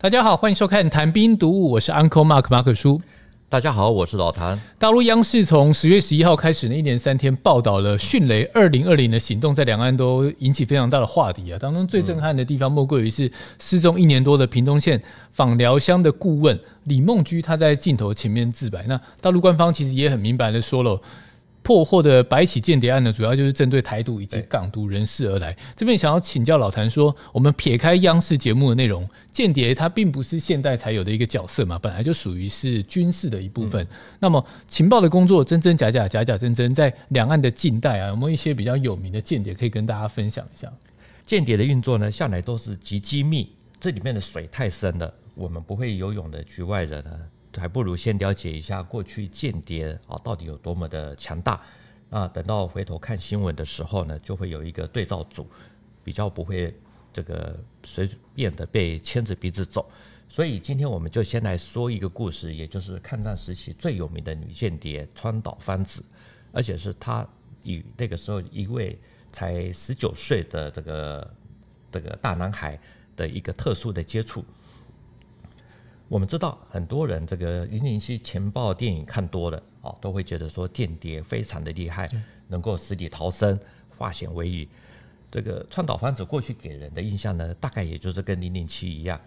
大家好，欢迎收看《谈兵读物》，我是 Uncle Mark 马可叔。大家好，我是老谭。大陆央视从十月十一号开始呢，一连三天报道了“迅雷二零二零”的行动，在两岸都引起非常大的话题啊。当中最震撼的地方，莫过于是失踪一年多的屏东县访寮乡的顾问李梦居，他在镜头前面自白。那大陆官方其实也很明白的说了。破获的白起间谍案呢，主要就是针对台独以及港独人士而来。这边想要请教老谭说，我们撇开央视节目的内容，间谍它并不是现代才有的一个角色嘛，本来就属于是军事的一部分。那么情报的工作，真真假假，假假真真，在两岸的近代啊，有没有一些比较有名的间谍可以跟大家分享一下？间谍的运作呢，向来都是极机密，这里面的水太深了，我们不会游泳的局外人呢。还不如先了解一下过去间谍啊到底有多么的强大。那等到回头看新闻的时候呢，就会有一个对照组，比较不会这个随便的被牵着鼻子走。所以今天我们就先来说一个故事，也就是抗战时期最有名的女间谍川岛芳子，而且是她与那个时候一位才十九岁的这个这个大男孩的一个特殊的接触。我们知道很多人这个《零零七》情报电影看多了哦，都会觉得说间谍非常的厉害，能够死里逃生、化险为夷。这个川岛芳子过去给人的印象呢，大概也就是跟《零零七》一样，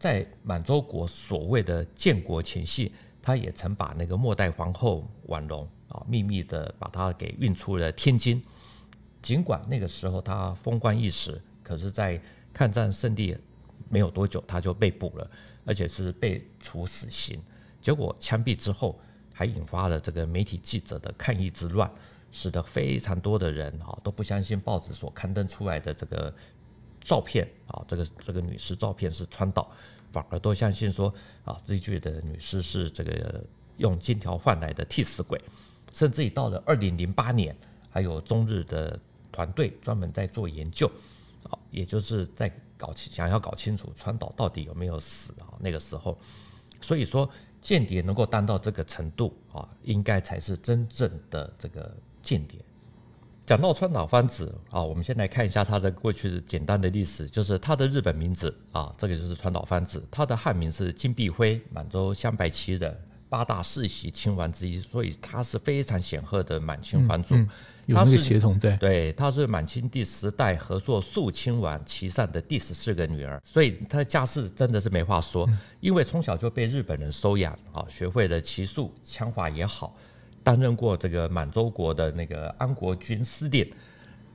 在满洲国所谓的建国前夕，他也曾把那个末代皇后婉容啊，秘密的把她给运出了天津。尽管那个时候他风光一时，可是，在抗战胜利没有多久，他就被捕了。而且是被处死刑，结果枪毙之后，还引发了这个媒体记者的抗议之乱，使得非常多的人啊都不相信报纸所刊登出来的这个照片啊，这个这个女尸照片是川岛，反而都相信说啊，这具的女尸是这个用金条换来的替死鬼，甚至于到了二零零八年，还有中日的团队专门在做研究，啊，也就是在。搞清想要搞清楚川岛到底有没有死啊？那个时候，所以说间谍能够当到这个程度啊，应该才是真正的这个间谍。讲到川岛芳子啊，我们先来看一下他的过去简单的历史，就是他的日本名字啊，这个就是川岛芳子，他的汉名是金碧辉，满洲镶白旗人。八大世袭亲王之一，所以他是非常显赫的满清皇族。有是个同统在，对，他是满清第十代和硕肃亲王旗善的第十四个女儿，所以他的家世真的是没话说。因为从小就被日本人收养，啊，学会了骑术、枪法也好，担任过这个满洲国的那个安国军司令。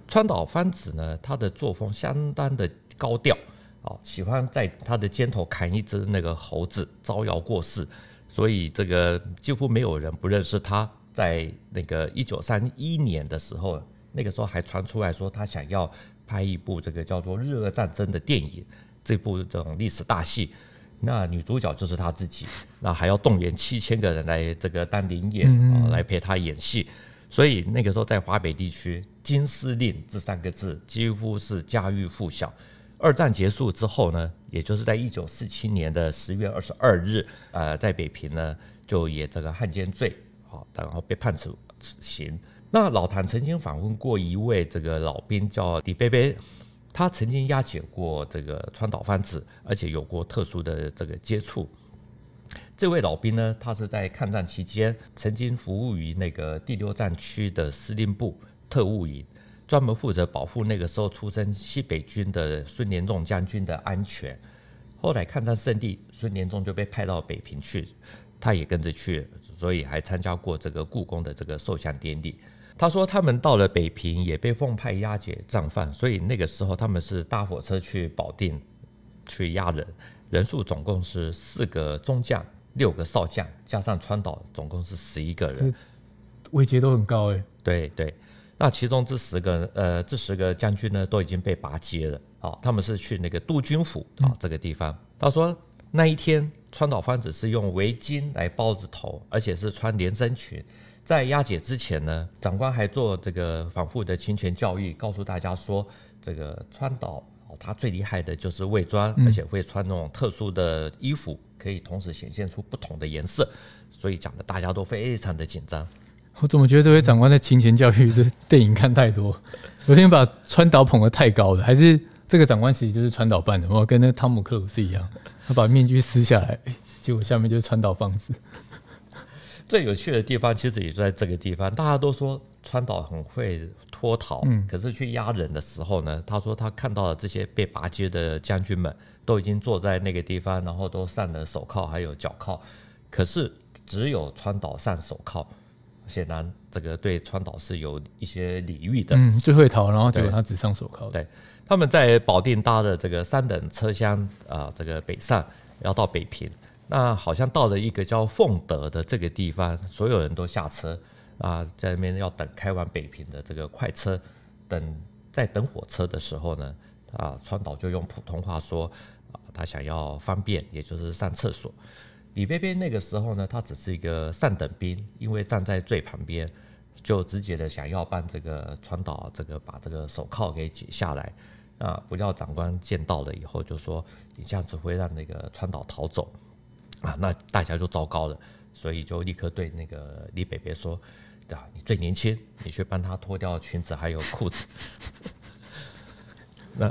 川岛芳子呢，他的作风相当的高调，啊，喜欢在他的肩头砍一只那个猴子，招摇过市。所以这个几乎没有人不认识他。在那个一九三一年的时候，那个时候还传出来说他想要拍一部这个叫做《日俄战争》的电影，这部这种历史大戏，那女主角就是他自己，那还要动员七千个人来这个当零演啊，来陪他演戏。所以那个时候在华北地区，“金司令”这三个字几乎是家喻户晓。二战结束之后呢？也就是在一九四七年的十月二十二日，呃，在北平呢，就以这个汉奸罪，好，然后被判处死刑。那老谭曾经访问过一位这个老兵，叫李贝贝，他曾经押解过这个川岛芳子，而且有过特殊的这个接触。这位老兵呢，他是在抗战期间曾经服务于那个第六战区的司令部特务营。专门负责保护那个时候出生西北军的孙连仲将军的安全。后来抗战胜利，孙连仲就被派到北平去，他也跟着去，所以还参加过这个故宫的这个受降典礼。他说他们到了北平，也被奉派押解战犯，所以那个时候他们是搭火车去保定去押人，人数总共是四个中将、六个少将，加上川岛，总共是十一个人，位阶都很高哎。对对。那其中这十个呃这十个将军呢都已经被拔阶了，好，他们是去那个督军府啊这个地方。他说那一天川岛芳子是用围巾来包着头，而且是穿连身裙。在押解之前呢，长官还做这个反复的清泉教育，告诉大家说这个川岛哦，他最厉害的就是伪装，而且会穿那种特殊的衣服，可以同时显现出不同的颜色，所以讲的大家都非常的紧张。我怎么觉得这位长官的情情教育是电影看太多？昨天把川岛捧得太高了，还是这个长官其实就是川岛扮的？我跟那汤姆克鲁斯一样，他把面具撕下来，结果下面就是川岛放子。最有趣的地方其实也就在这个地方。大家都说川岛很会脱逃，可是去押人的时候呢，他说他看到了这些被拔街的将军们都已经坐在那个地方，然后都上了手铐还有脚铐，可是只有川岛上手铐。显然，这个对川岛是有一些礼遇的。嗯，就会逃，然后结果他只上手铐。对，他们在保定搭的这个三等车厢啊，这个北上要到北平。那好像到了一个叫奉德的这个地方，所有人都下车啊，在那边要等开往北平的这个快车。等在等火车的时候呢，啊，川岛就用普通话说啊，他想要方便，也就是上厕所。李贝贝那个时候呢，他只是一个上等兵，因为站在最旁边，就直接的想要帮这个川岛这个把这个手铐给解下来，啊，不料长官见到了以后就说：“你这样只会让那个川岛逃走，啊，那大家就糟糕了。”所以就立刻对那个李贝贝说：“对啊，你最年轻，你去帮他脱掉裙子还有裤子。”那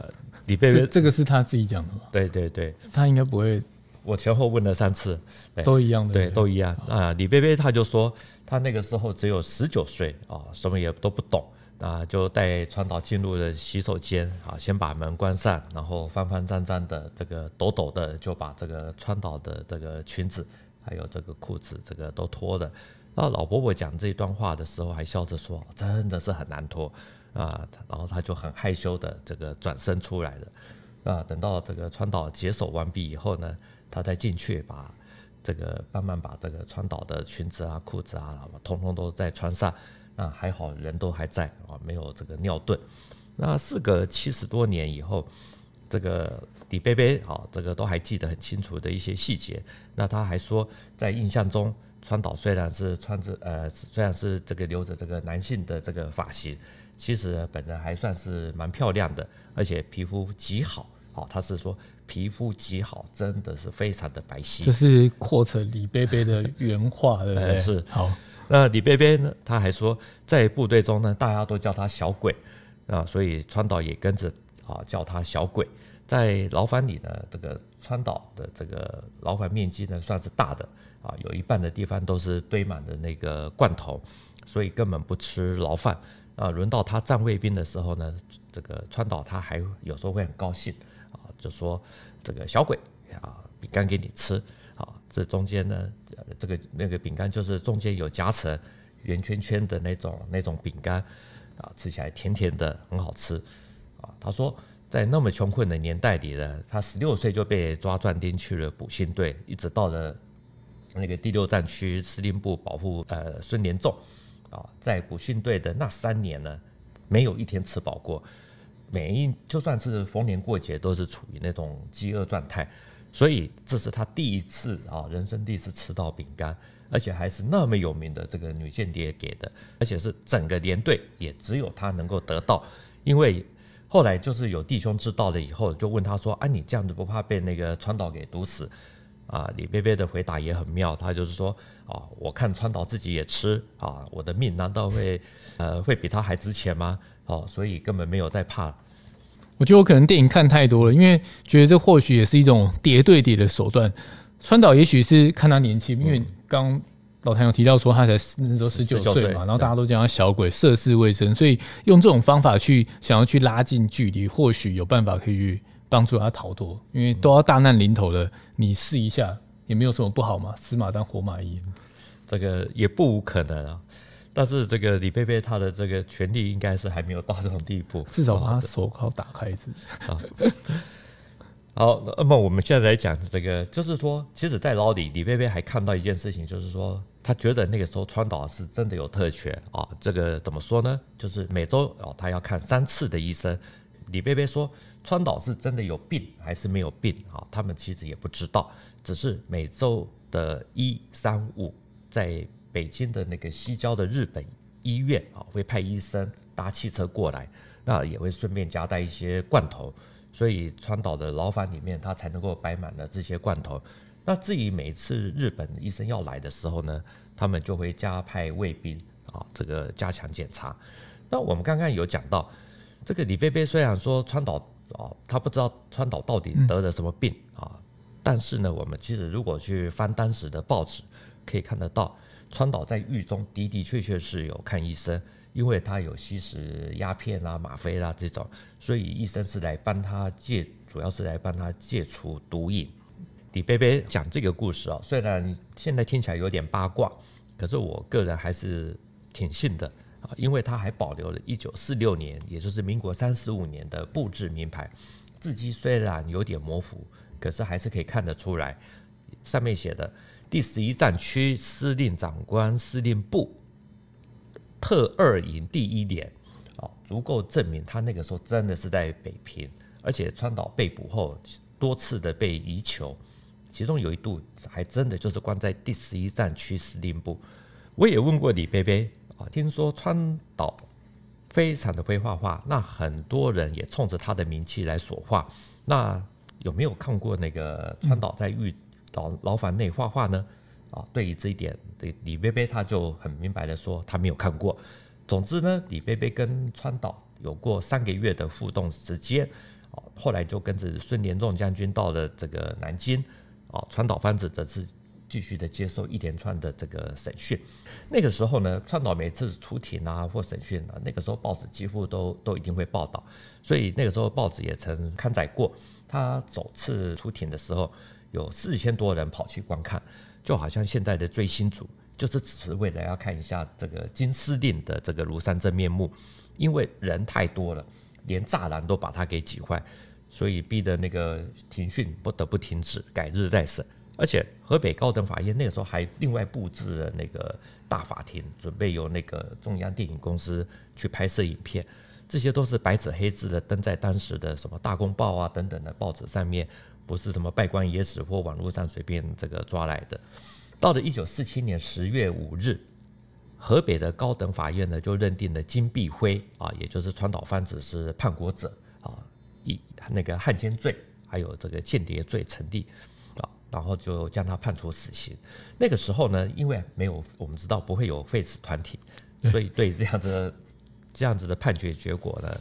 李贝贝这个是他自己讲的吗？对对对，他应该不会。我前后问了三次，都一样的。对，都一样。啊，李贝贝他就说，他那个时候只有十九岁啊，什么也都不懂。啊，就带川岛进入了洗手间啊，先把门关上，然后翻翻站站的这个抖抖的就把这个川岛的这个裙子还有这个裤子这个都脱了。那老伯伯讲这一段话的时候还笑着说，真的是很难脱啊。然后他就很害羞的这个转身出来了。啊，等到这个川岛解手完毕以后呢？他再进去把这个慢慢把这个川岛的裙子啊、裤子啊，统统都在穿上。那还好人都还在啊，没有这个尿遁。那事隔七十多年以后，这个李贝贝啊，这个都还记得很清楚的一些细节。那他还说，在印象中，川岛虽然是穿着呃，虽然是这个留着这个男性的这个发型，其实本人还算是蛮漂亮的，而且皮肤极好。哦，他是说皮肤极好，真的是非常的白皙，这是扩成李贝贝的原话，对不对？是好，那李贝贝呢？他还说在部队中呢，大家都叫他小鬼，啊，所以川岛也跟着啊叫他小鬼。在牢房里呢，这个川岛的这个牢房面积呢算是大的，啊，有一半的地方都是堆满的那个罐头，所以根本不吃牢饭。啊，轮到他站卫兵的时候呢，这个川岛他还有时候会很高兴。就说这个小鬼啊，饼干给你吃啊！这中间呢，这个那个饼干就是中间有夹层，圆圈圈的那种那种饼干啊，吃起来甜甜的，很好吃啊。他说，在那么穷困的年代里呢，他十六岁就被抓壮丁去了补训队，一直到了那个第六战区司令部保护呃孙连仲啊，在补训队的那三年呢，没有一天吃饱过。每一就算是逢年过节都是处于那种饥饿状态，所以这是他第一次啊，人生第一次吃到饼干，而且还是那么有名的这个女间谍给的，而且是整个连队也只有他能够得到。因为后来就是有弟兄知道了以后，就问他说：“啊，你这样子不怕被那个川岛给毒死？”啊，李贝贝的回答也很妙，他就是说：“啊，我看川岛自己也吃啊，我的命难道会呃会比他还值钱吗？”哦，所以根本没有在怕。我觉得我可能电影看太多了，因为觉得这或许也是一种叠对叠的手段。川岛也许是看他年轻，因为刚老谭有提到说他才那时候十九岁嘛，然后大家都叫他小鬼，涉世未深，所以用这种方法去想要去拉近距离，或许有办法可以去帮助他逃脱。因为都要大难临头了，你试一下也没有什么不好嘛，死马当活马医，这个也不无可能啊。但是这个李贝贝他的这个权利应该是还没有到这种地步，至少把他手铐打开一次好，那么我们现在来讲这个，就是说，其实，在牢里，李贝贝还看到一件事情，就是说，他觉得那个时候川岛是真的有特权啊。这个怎么说呢？就是每周哦，他要看三次的医生。李贝贝说，川岛是真的有病还是没有病啊？他们其实也不知道，只是每周的一三五在。北京的那个西郊的日本医院啊，会派医生搭汽车过来，那也会顺便夹带一些罐头，所以川岛的牢房里面他才能够摆满了这些罐头。那至于每次日本医生要来的时候呢，他们就会加派卫兵啊，这个加强检查。那我们刚刚有讲到，这个李贝贝虽然说川岛哦，他不知道川岛到底得了什么病啊，但是呢，我们其实如果去翻当时的报纸，可以看得到。川岛在狱中的的确确是有看医生，因为他有吸食鸦片啊、吗啡啦这种，所以医生是来帮他戒，主要是来帮他戒除毒瘾。李贝贝讲这个故事啊，虽然现在听起来有点八卦，可是我个人还是挺信的啊，因为他还保留了一九四六年，也就是民国三十五年的布置名牌，字迹虽然有点模糊，可是还是可以看得出来，上面写的。第十一战区司令长官司令部特二营第一连，啊，足够证明他那个时候真的是在北平。而且川岛被捕后多次的被移囚，其中有一度还真的就是关在第十一战区司令部。我也问过李贝贝啊，听说川岛非常的会画画，那很多人也冲着他的名气来所画，那有没有看过那个川岛在狱？到牢房内画画呢，啊，对于这一点，李李贝贝他就很明白的说他没有看过。总之呢，李贝贝跟川岛有过三个月的互动时间，啊，后来就跟着孙连仲将军到了这个南京，啊，川岛芳子则是继续的接受一连串的这个审讯。那个时候呢，川岛每次出庭啊或审讯啊，那个时候报纸几乎都都一定会报道，所以那个时候报纸也曾刊载过他首次出庭的时候。有四千多人跑去观看，就好像现在的追星族，就是只是为了要看一下这个金司令的这个庐山真面目。因为人太多了，连栅栏都把它给挤坏，所以逼得那个庭讯不得不停止，改日再审。而且河北高等法院那个时候还另外布置了那个大法庭，准备由那个中央电影公司去拍摄影片。这些都是白纸黑字的登在当时的什么《大公报》啊等等的报纸上面。不是什么拜官野史或网络上随便这个抓来的。到了一九四七年十月五日，河北的高等法院呢就认定了金碧辉啊，也就是川岛芳子是叛国者啊，以那个汉奸罪还有这个间谍罪成立啊，然后就将他判处死刑。那个时候呢，因为没有我们知道不会有废止团体，所以对这样子这样子的判决结果呢，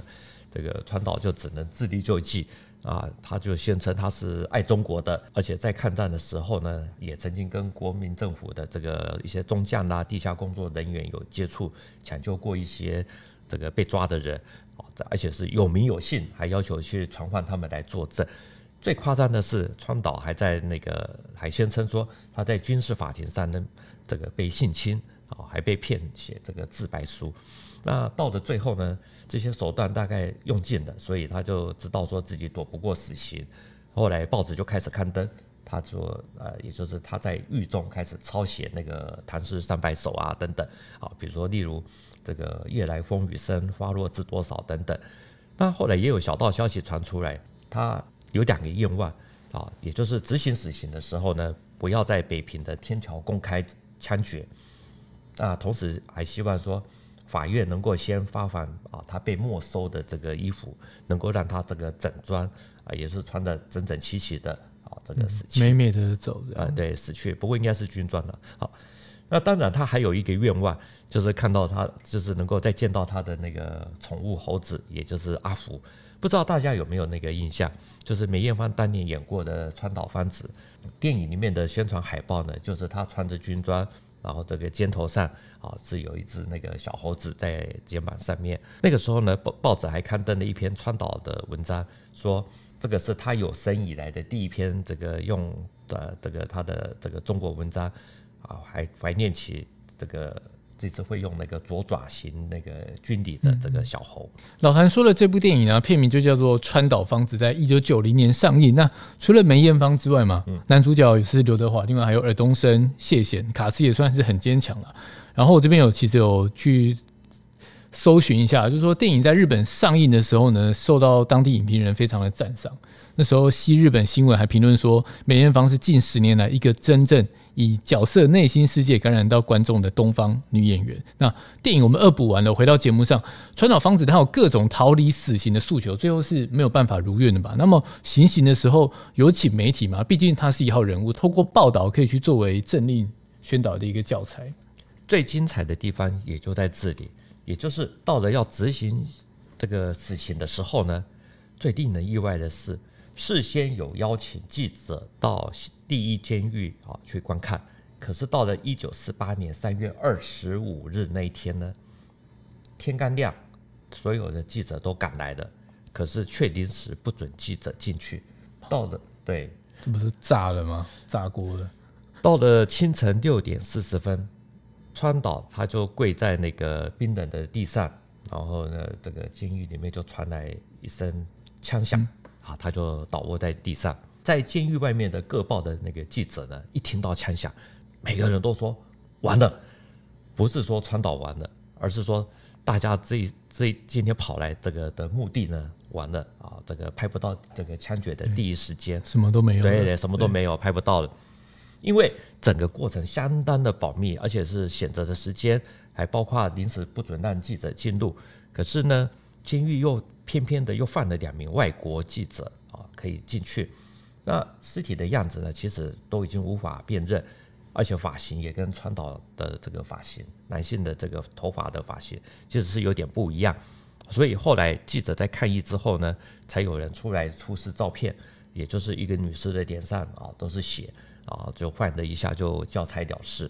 这个川岛就只能自力救济。啊，他就宣称他是爱中国的，而且在抗战的时候呢，也曾经跟国民政府的这个一些中将啦、地下工作人员有接触，抢救过一些这个被抓的人，啊，而且是有名有姓，还要求去传唤他们来作证。最夸张的是，川岛还在那个还宣称说他在军事法庭上呢，这个被性侵，哦，还被骗写这个自白书。那到了最后呢，这些手段大概用尽了，所以他就知道说自己躲不过死刑。后来报纸就开始刊登，他说，呃，也就是他在狱中开始抄写那个《唐诗三百首》啊，等等，啊，比如说例如这个“夜来风雨声，花落知多少”等等。那后来也有小道消息传出来，他有两个愿望啊，也就是执行死刑的时候呢，不要在北平的天桥公开枪决，啊，同时还希望说。法院能够先发还啊，他被没收的这个衣服，能够让他这个整装啊，也是穿的整整齐齐的啊，这个死去美美的走啊，对死去，不过应该是军装的。好，那当然他还有一个愿望，就是看到他，就是能够再见到他的那个宠物猴子，也就是阿福。不知道大家有没有那个印象，就是梅艳芳当年演过的川岛芳子电影里面的宣传海报呢，就是她穿着军装。然后这个肩头上啊是有一只那个小猴子在肩膀上面。那个时候呢报报纸还刊登了一篇川岛的文章，说这个是他有生以来的第一篇这个用呃这个他的这个中国文章啊，还怀念起这个。这次会用那个左爪型那个军笛的这个小猴，老韩说的这部电影呢，片名就叫做《川岛芳子》，在一九九零年上映。那除了梅艳芳之外嘛，男主角也是刘德华，另外还有尔冬升、谢贤、卡斯也算是很坚强了。然后我这边有其实有去。搜寻一下，就是说电影在日本上映的时候呢，受到当地影评人非常的赞赏。那时候，西日本新闻还评论说，梅艳芳是近十年来一个真正以角色内心世界感染到观众的东方女演员。那电影我们恶补完了，回到节目上，川岛芳子她有各种逃离死刑的诉求，最后是没有办法如愿的吧？那么行刑的时候有请媒体嘛？毕竟她是一号人物，透过报道可以去作为政令宣导的一个教材。最精彩的地方也就在这里。也就是到了要执行这个死刑的时候呢，最令人意外的是，事先有邀请记者到第一监狱啊去观看，可是到了一九四八年三月二十五日那一天呢，天刚亮，所有的记者都赶来了，可是却临时不准记者进去。到了对，这不是炸了吗？炸锅了。到了清晨六点四十分。川岛他就跪在那个冰冷的地上，然后呢，这个监狱里面就传来一声枪响，啊，他就倒卧在地上。在监狱外面的各报的那个记者呢，一听到枪响，每个人都说完了，不是说川岛完了，而是说大家这这今天跑来这个的目的呢完了啊，这个拍不到这个枪决的第一时间，什么都没有，对对，什么都没有，拍不到了。因为整个过程相当的保密，而且是选择的时间，还包括临时不准让记者进入。可是呢，监狱又偏偏的又放了两名外国记者啊，可以进去。那尸体的样子呢，其实都已经无法辨认，而且发型也跟川岛的这个发型，男性的这个头发的发型其实是有点不一样。所以后来记者在抗议之后呢，才有人出来出示照片，也就是一个女尸的脸上啊都是血。啊，就换的一下就交差了事。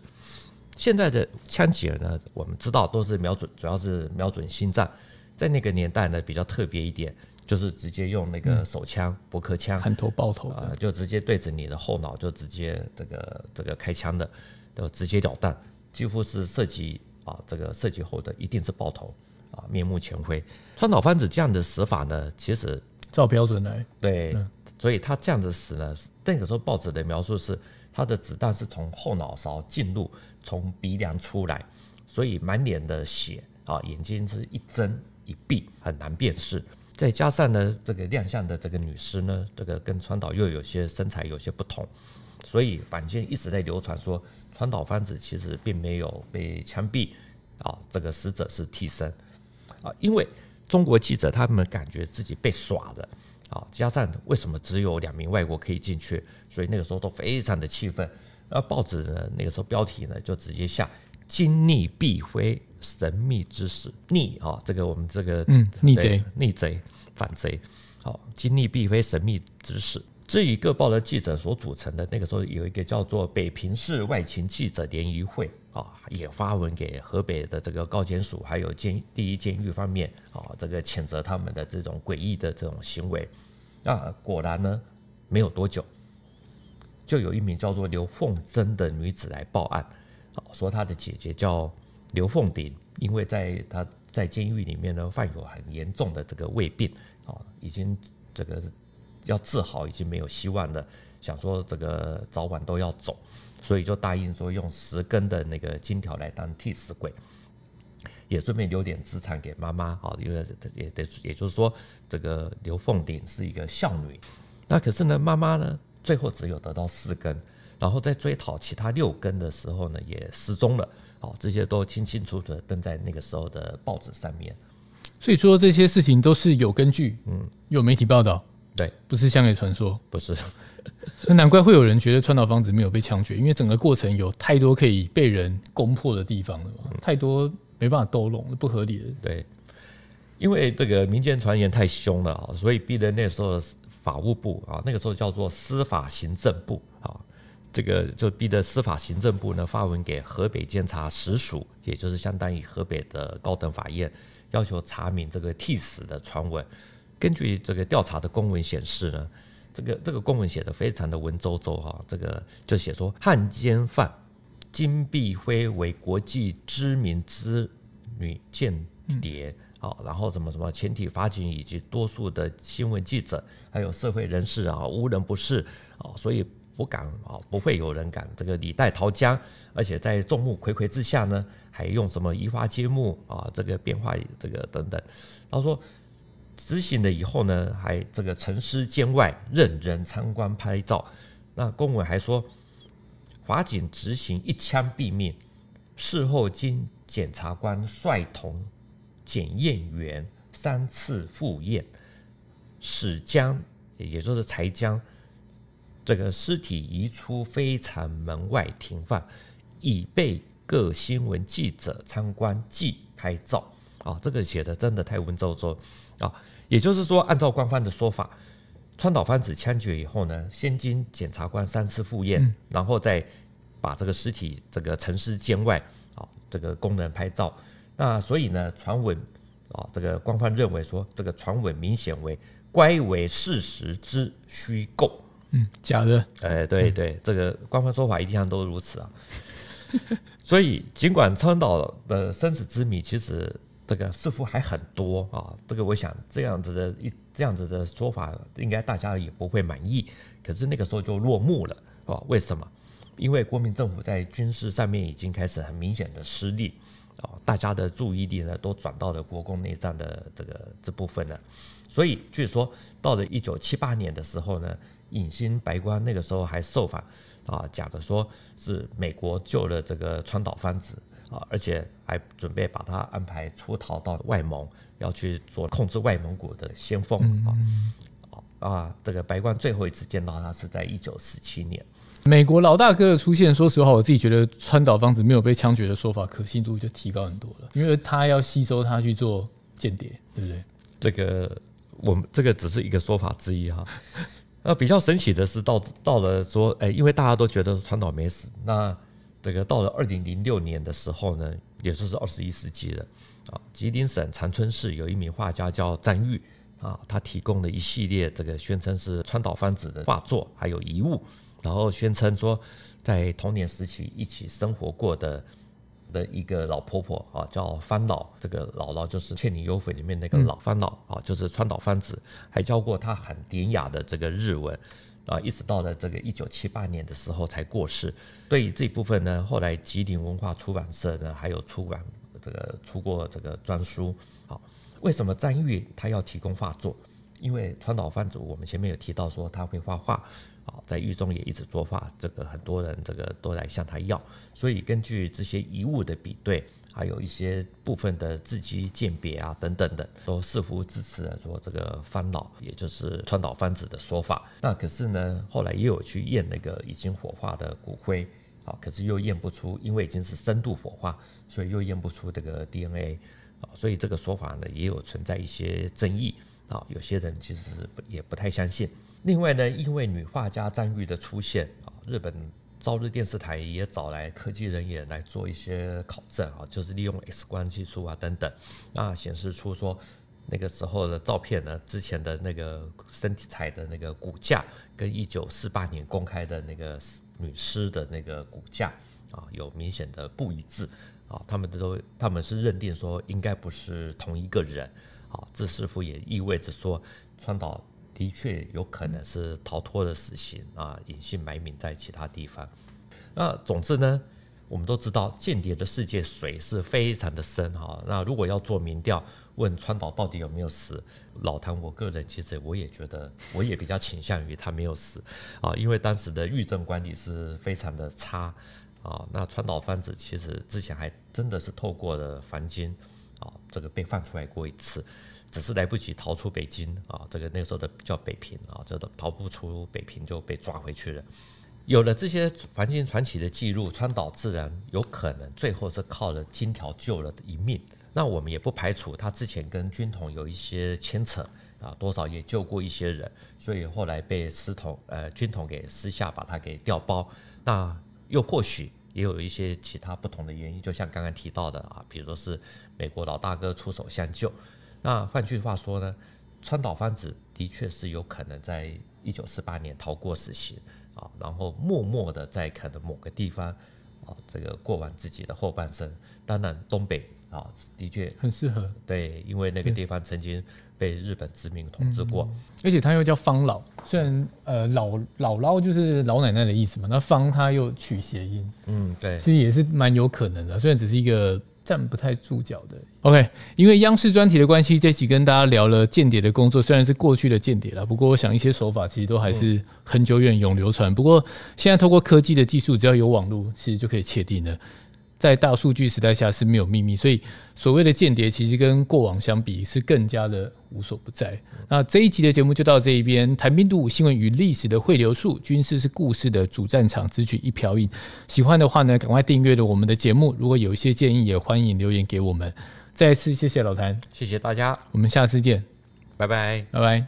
现在的枪击呢，我们知道都是瞄准，主要是瞄准心脏。在那个年代呢，比较特别一点，就是直接用那个手枪、驳壳枪、弹头爆头啊，就直接对着你的后脑，就直接这个这个开枪的，都直接了当，几乎是射击啊，这个射击后的一定是爆头啊，面目全非。川岛芳子这样的死法呢，其实照标准来，对。所以他这样子死呢？那个时候报纸的描述是，他的子弹是从后脑勺进入，从鼻梁出来，所以满脸的血啊，眼睛是一睁一闭，很难辨识。再加上呢，这个亮相的这个女尸呢，这个跟川岛又有些身材有些不同，所以坊间一直在流传说川岛芳子其实并没有被枪毙啊，这个死者是替身啊，因为中国记者他们感觉自己被耍了。啊，加上为什么只有两名外国可以进去？所以那个时候都非常的气愤。而报纸呢，那个时候标题呢就直接下“金逆必非神秘之事”，逆啊，这个我们这个嗯，逆贼、逆贼、反贼，好，金逆必非神秘之事。至于各报的记者所组成的，那个时候有一个叫做北平市外勤记者联谊会啊，也发文给河北的这个高检署，还有监第一监狱方面啊，这个谴责他们的这种诡异的这种行为。那果然呢，没有多久，就有一名叫做刘凤珍的女子来报案，啊、说她的姐姐叫刘凤鼎，因为在她在监狱里面呢，犯有很严重的这个胃病，啊，已经这个。要治好已经没有希望了，想说这个早晚都要走，所以就答应说用十根的那个金条来当替死鬼，也顺便留点资产给妈妈哦，因为也也也就是说这个刘凤鼎是一个孝女。那可是呢，妈妈呢最后只有得到四根，然后在追讨其他六根的时候呢也失踪了。哦，这些都清清楚楚的登在那个时候的报纸上面，所以说这些事情都是有根据，嗯，有媒体报道。对，不是乡野传说，不是。那难怪会有人觉得川岛芳子没有被枪决，因为整个过程有太多可以被人攻破的地方了，太多没办法兜拢，不合理的。对，因为这个民间传言太凶了啊，所以逼得那时候法务部啊，那个时候叫做司法行政部啊，这个就逼得司法行政部呢发文给河北监察实署，也就是相当于河北的高等法院，要求查明这个替死的传闻。根据这个调查的公文显示呢，这个这个公文写的非常的文绉绉哈，这个就写说，汉奸犯金碧辉为国际知名之女间谍，哦，然后什么什么全体法警以及多数的新闻记者还有社会人士啊，无人不是啊，所以不敢啊，不会有人敢这个李代桃僵，而且在众目睽睽之下呢，还用什么移花接木啊，这个变化这个等等，他说。执行了以后呢，还这个沉思监外任人参观拍照。那公文还说，法警执行一枪毙命，事后经检察官率同检验员三次复验，始将也就是才将这个尸体移出非常门外停放，以备各新闻记者参观及拍照。啊，这个写的真的太文绉绉。啊，也就是说，按照官方的说法，川岛芳子枪决以后呢，先经检察官三次复验，然后再把这个尸体这个城尸监外啊，这个工人拍照。那所以呢，传闻啊，这个官方认为说，这个传闻明显为乖为事实之虚构，嗯，假的。哎，对对，这个官方说法一向都如此啊。所以，尽管川岛的生死之谜其实。这个似乎还很多啊，这个我想这样子的一这样子的说法，应该大家也不会满意。可是那个时候就落幕了啊？为什么？因为国民政府在军事上面已经开始很明显的失利啊，大家的注意力呢都转到了国共内战的这个这部分了。所以据说到了一九七八年的时候呢，隐姓白官那个时候还受访啊，假的说是美国救了这个川岛芳子。啊，而且还准备把他安排出逃到外蒙，要去做控制外蒙古的先锋啊！啊，这个白冠最后一次见到他是在一九四七年。美国老大哥的出现，说实话，我自己觉得川岛芳子没有被枪决的说法可信度就提高很多了，因为他要吸收他去做间谍，对不对？这个我们这个只是一个说法之一哈。那比较神奇的是到到了说，哎，因为大家都觉得川岛没死，那。这个到了二零零六年的时候呢，也就是二十一世纪了啊，吉林省长春市有一名画家叫张玉啊，他提供了一系列这个宣称是川岛芳子的画作还有遗物，然后宣称说在童年时期一起生活过的的一个老婆婆啊，叫方老，这个姥姥就是《倩女幽魂》里面那个老方老啊，就是川岛芳子还教过她很典雅的这个日文。啊，一直到了这个一九七八年的时候才过世。对于这部分呢，后来吉林文化出版社呢，还有出版这个出过这个专书。好，为什么张玉他要提供画作？因为川岛芳子，我们前面有提到说他会画画。啊，在狱中也一直作画，这个很多人这个都来向他要，所以根据这些遗物的比对，还有一些部分的字迹鉴别啊等等等，都似乎支持了说这个方老，也就是川岛芳子的说法。那可是呢，后来也有去验那个已经火化的骨灰，啊，可是又验不出，因为已经是深度火化，所以又验不出这个 DNA，啊，所以这个说法呢也有存在一些争议，啊，有些人其实也不太相信。另外呢，因为女画家张玉的出现啊，日本朝日电视台也找来科技人员来做一些考证啊，就是利用 X 光技术啊等等，啊显示出说那个时候的照片呢，之前的那个身体材的那个骨架，跟一九四八年公开的那个女尸的那个骨架啊，有明显的不一致啊，他们都他们是认定说应该不是同一个人啊，这似乎也意味着说川岛。的确有可能是逃脱了死刑啊，隐姓埋名在其他地方。那总之呢，我们都知道间谍的世界水是非常的深哈。那如果要做民调，问川岛到底有没有死？老谭，我个人其实我也觉得，我也比较倾向于他没有死啊，因为当时的狱政管理是非常的差啊。那川岛芳子其实之前还真的是透过了房间。啊，这个被放出来过一次，只是来不及逃出北京啊，这个那时候的叫北平啊，这都逃不出北平就被抓回去了。有了这些环境传奇的记录，川岛自然有可能最后是靠了金条救了一命。那我们也不排除他之前跟军统有一些牵扯啊，多少也救过一些人，所以后来被师统呃军统给私下把他给调包。那又或许。也有一些其他不同的原因，就像刚刚提到的啊，比如说是美国老大哥出手相救。那换句话说呢，川岛芳子的确是有可能在一九四八年逃过死刑啊，然后默默的在可能某个地方啊，这个过完自己的后半生。当然，东北啊，的确很适合。对，因为那个地方曾经。被日本殖民统治过，而且他又叫方老，虽然呃老姥姥就是老奶奶的意思嘛，那方他又取谐音，嗯对，其实也是蛮有可能的，虽然只是一个站不太住脚的。OK，因为央视专题的关系，这期跟大家聊了间谍的工作，虽然是过去的间谍了，不过我想一些手法其实都还是很久远永流传，不过现在透过科技的技术，只要有网络，其实就可以确定了。在大数据时代下是没有秘密，所以所谓的间谍其实跟过往相比是更加的无所不在。那这一集的节目就到这一边，谈兵度新闻与历史的汇流处，军事是故事的主战场，只取一瓢饮。喜欢的话呢，赶快订阅了我们的节目。如果有一些建议，也欢迎留言给我们。再次谢谢老谭，谢谢大家，我们下次见，拜拜，拜拜。